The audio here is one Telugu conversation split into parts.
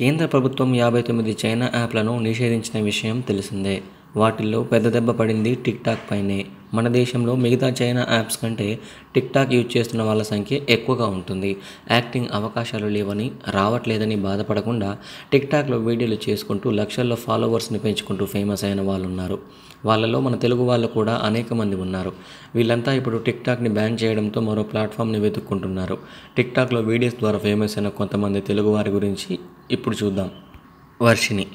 కేంద్ర ప్రభుత్వం యాభై తొమ్మిది చైనా యాప్లను నిషేధించిన విషయం తెలిసిందే వాటిల్లో పెద్ద దెబ్బ పడింది టిక్ టాక్ పైనే మన దేశంలో మిగతా చైనా యాప్స్ కంటే టిక్ టాక్ యూజ్ చేస్తున్న వాళ్ళ సంఖ్య ఎక్కువగా ఉంటుంది యాక్టింగ్ అవకాశాలు లేవని రావట్లేదని బాధపడకుండా టిక్ టాక్లో వీడియోలు చేసుకుంటూ లక్షల్లో ఫాలోవర్స్ని పెంచుకుంటూ ఫేమస్ అయిన వాళ్ళు ఉన్నారు వాళ్ళలో మన తెలుగు వాళ్ళు కూడా అనేక మంది ఉన్నారు వీళ్ళంతా ఇప్పుడు టిక్ టాక్ని బ్యాన్ చేయడంతో మరో ప్లాట్ఫామ్ని వెతుక్కుంటున్నారు టిక్ టాక్లో వీడియోస్ ద్వారా ఫేమస్ అయిన కొంతమంది తెలుగు వారి గురించి ఇప్పుడు చూద్దాం వర్షిని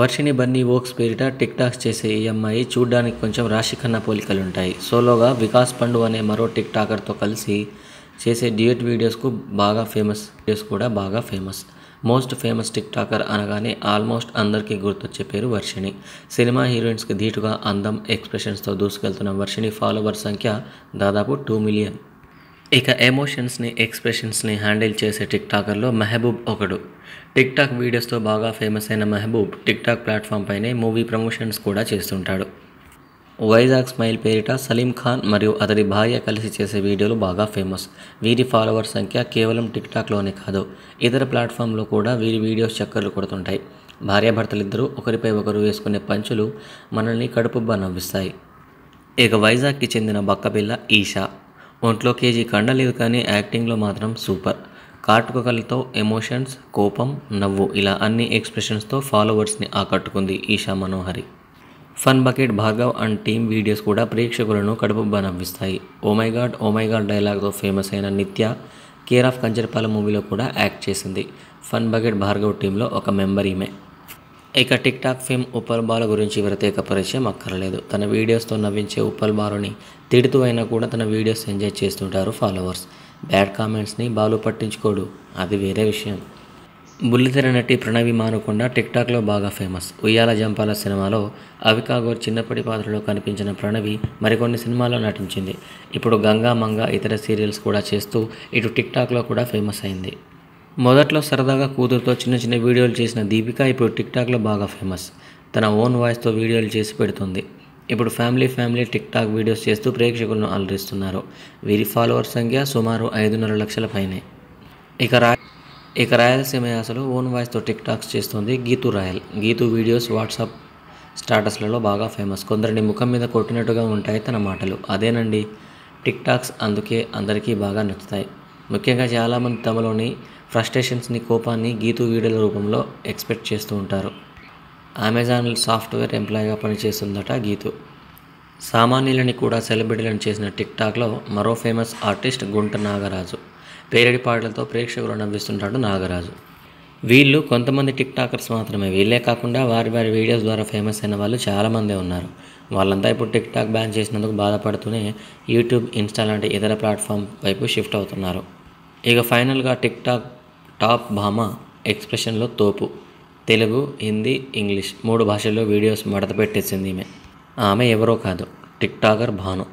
వర్షిని బన్నీ వోక్స్ పేరిట టిక్ టాక్స్ చేసే ఈ అమ్మాయి చూడ్డానికి కొంచెం రాశి పోలికలు పోలికలుంటాయి సోలోగా వికాస్ పండు అనే మరో టిక్ టాకర్తో కలిసి చేసే డియట్ వీడియోస్కు బాగా ఫేమస్ వీడియోస్ కూడా బాగా famous most famous TikToker అనగానే ఆల్మోస్ట్ అందరికీ గుర్తొచ్చే పేరు వర్షిణి సినిమా హీరోయిన్స్కి ధీటుగా అందం ఎక్స్ప్రెషన్స్తో దూసుకెళ్తున్న వర్షిణి ఫాలోవర్ సంఖ్య దాదాపు టూ మిలియన్ ఇక ఎమోషన్స్ని ఎక్స్ప్రెషన్స్ని హ్యాండిల్ చేసే టిక్ టాకర్లో మెహబూబ్ ఒకడు టిక్ టాక్ వీడియోస్తో బాగా ఫేమస్ అయిన మెహబూబ్ టిక్ టాక్ ప్లాట్ఫామ్ పైనే మూవీ ప్రమోషన్స్ కూడా చేస్తుంటాడు వైజాగ్ స్మైల్ పేరిట సలీం ఖాన్ మరియు అతడి భార్య కలిసి చేసే వీడియోలు బాగా ఫేమస్ వీరి ఫాలోవర్ సంఖ్య కేవలం టిక్ టాక్లోనే కాదు ఇతర ప్లాట్ఫామ్లో కూడా వీరి వీడియోస్ చక్కర్లు కొడుతుంటాయి భార్యాభర్తలిద్దరూ ఒకరిపై ఒకరు వేసుకునే పంచులు మనల్ని కడుపుబ్బా నవ్విస్తాయి ఇక వైజాగ్కి చెందిన బక్కపిల్ల ఈషా ఒంట్లో కేజీ కండ లేదు కానీ యాక్టింగ్లో మాత్రం సూపర్ కాటుకలతో ఎమోషన్స్ కోపం నవ్వు ఇలా అన్ని ఎక్స్ప్రెషన్స్తో ఫాలోవర్స్ని ఆకట్టుకుంది Esha Manohari fun bucket Bhargav and team videos కూడా ప్రేక్షకులను కడుపుబ్బా నవ్విస్తాయి ఓమైగాడ్ ఓమైగాడ్ డైలాగ్తో ఫేమస్ అయిన నిత్య కేర్ ఆఫ్ కంచర్పాల మూవీలో కూడా యాక్ట్ చేసింది ఫన్ బకెట్ భార్గవ్ టీంలో ఒక మెంబర్ ఈమె ఇక TikTok fame Uppal Bala గురించి ప్రత్యేక పరిచయం అక్కర్లేదు తన వీడియోస్తో నవ్వించే ఉప్పల్ బాలుని తిడుతూ అయినా కూడా తన వీడియోస్ ఎంజాయ్ చేస్తుంటారు ఫాలోవర్స్ బ్యాడ్ కామెంట్స్ని బాలు పట్టించుకోడు అది వేరే విషయం బుల్లితెర నటి ప్రణవి మానుకొండ టిక్ టాక్లో బాగా ఫేమస్ ఉయ్యాల జంపాల సినిమాలో అవికాగోర్ చిన్నప్పటి పాత్రలో కనిపించిన ప్రణవి మరికొన్ని సినిమాల్లో నటించింది ఇప్పుడు గంగా మంగ ఇతర సీరియల్స్ కూడా చేస్తూ ఇటు టిక్ టాక్లో కూడా ఫేమస్ అయింది మొదట్లో సరదాగా కూతురుతో చిన్న చిన్న వీడియోలు చేసిన దీపిక ఇప్పుడు టిక్టాక్లో బాగా ఫేమస్ తన ఓన్ వాయిస్తో వీడియోలు చేసి పెడుతుంది ఇప్పుడు ఫ్యామిలీ ఫ్యామిలీ టిక్టాక్ వీడియోస్ చేస్తూ ప్రేక్షకులను అలరిస్తున్నారు వీరి ఫాలోవర్స్ సంఖ్య సుమారు ఐదున్నర లక్షల పైనే ఇక రా ఇక రాయలసీమ యాసలు ఓన్ వాయిస్తో టిక్టాక్స్ చేస్తుంది Geethu Royal Geethu videos WhatsApp స్టాటస్లలో బాగా ఫేమస్ కొందరిని ముఖం మీద కొట్టినట్టుగా ఉంటాయి తన మాటలు అదేనండి టిక్టాక్స్ అందుకే అందరికీ బాగా నచ్చుతాయి ముఖ్యంగా చాలామంది తమలోని ఫ్రస్ట్రేషన్స్ని కోపాన్ని గీతు వీడియోల రూపంలో ఎక్స్పెక్ట్ చేస్తూ ఉంటారు అమెజాన్ సాఫ్ట్వేర్ ఎంప్లాయీగా పనిచేస్తుందట గీతు సామాన్యులని కూడా సెలబ్రిటీలను చేసిన టిక్టాక్లో మరో ఫేమస్ ఆర్టిస్ట్ గుంట నాగరాజు పేరడి పాటలతో ప్రేక్షకులు నవ్విస్తుంటాడు నాగరాజు వీళ్ళు కొంతమంది టిక్టాకర్స్ మాత్రమే వీళ్ళే కాకుండా వారి వారి వీడియోస్ ద్వారా ఫేమస్ అయిన వాళ్ళు చాలామందే ఉన్నారు వాళ్ళంతా ఇప్పుడు టిక్టాక్ బ్యాన్ చేసినందుకు బాధపడుతూనే యూట్యూబ్ ఇన్స్టా లాంటి ఇతర ప్లాట్ఫామ్ వైపు షిఫ్ట్ అవుతున్నారు ఇక ఫైనల్గా టిక్టాక్ టాప్ భామ ఎక్స్ప్రెషన్లో తోపు తెలుగు హిందీ ఇంగ్లీష్ మూడు భాషల్లో వీడియోస్ మడత పెట్టేసింది ఈమె ఆమె ఎవరో కాదు టిక్ టాకర్ భాను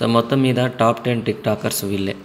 సో మొత్తం మీద టాప్ టెన్ టిక్ టాకర్స్ వీళ్ళే